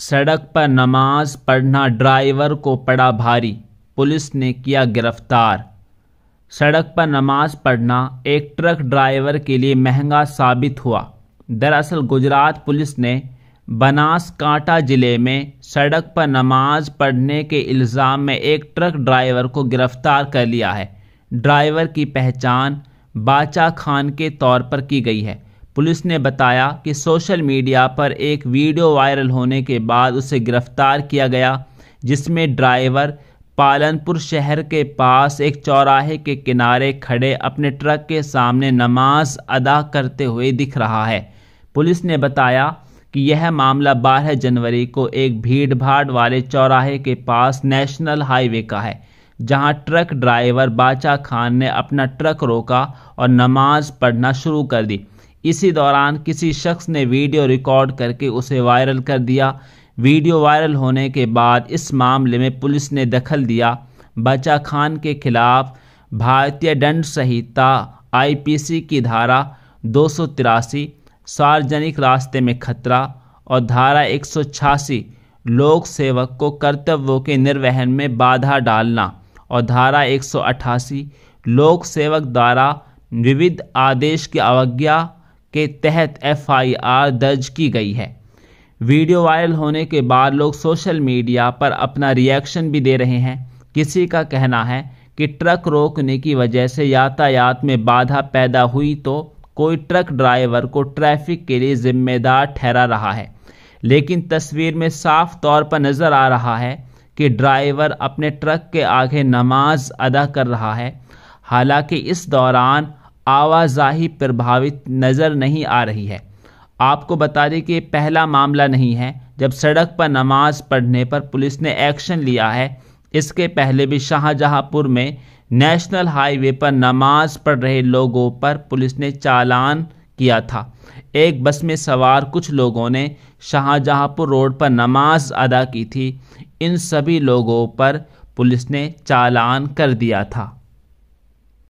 सड़क पर नमाज पढ़ना ड्राइवर को पड़ा भारी पुलिस ने किया गिरफ्तार सड़क पर नमाज पढ़ना एक ट्रक ड्राइवर के लिए महंगा साबित हुआ दरअसल गुजरात पुलिस ने बनासकांठा जिले में सड़क पर नमाज पढ़ने के इल्ज़ाम में एक ट्रक ड्राइवर को गिरफ्तार कर लिया है ड्राइवर की पहचान बाचा खान के तौर पर की गई है पुलिस ने बताया कि सोशल मीडिया पर एक वीडियो वायरल होने के बाद उसे गिरफ्तार किया गया जिसमें ड्राइवर पालनपुर शहर के पास एक चौराहे के किनारे खड़े अपने ट्रक के सामने नमाज अदा करते हुए दिख रहा है पुलिस ने बताया कि यह मामला बारह जनवरी को एक भीड़ भाड़ वाले चौराहे के पास नेशनल हाईवे का है जहां ट्रक ड्राइवर बाचा खान ने अपना ट्रक रोका और नमाज पढ़ना शुरू कर दी इसी दौरान किसी शख्स ने वीडियो रिकॉर्ड करके उसे वायरल कर दिया वीडियो वायरल होने के बाद इस मामले में पुलिस ने दखल दिया बचा खान के खिलाफ भारतीय दंड संहिता आईपीसी की धारा दो सार्वजनिक रास्ते में खतरा और धारा एक लोक सेवक को कर्तव्यों के निर्वहन में बाधा डालना और धारा एक लोक सेवक द्वारा विविध आदेश की अवज्ञा के तहत एफआईआर दर्ज की गई है वीडियो वायरल होने के बाद लोग सोशल मीडिया पर अपना रिएक्शन भी दे रहे हैं किसी का कहना है कि ट्रक रोकने की वजह से यातायात में बाधा पैदा हुई तो कोई ट्रक ड्राइवर को ट्रैफिक के लिए जिम्मेदार ठहरा रहा है लेकिन तस्वीर में साफ तौर पर नज़र आ रहा है कि ड्राइवर अपने ट्रक के आगे नमाज अदा कर रहा है हालांकि इस दौरान आवाजाही प्रभावित नज़र नहीं आ रही है आपको बता दें कि पहला मामला नहीं है जब सड़क पर नमाज पढ़ने पर पुलिस ने एक्शन लिया है इसके पहले भी शाहजहांपुर में नेशनल हाईवे पर नमाज पढ़ रहे लोगों पर पुलिस ने चालान किया था एक बस में सवार कुछ लोगों ने शाहजहांपुर रोड पर नमाज अदा की थी इन सभी लोगों पर पुलिस ने चालान कर दिया था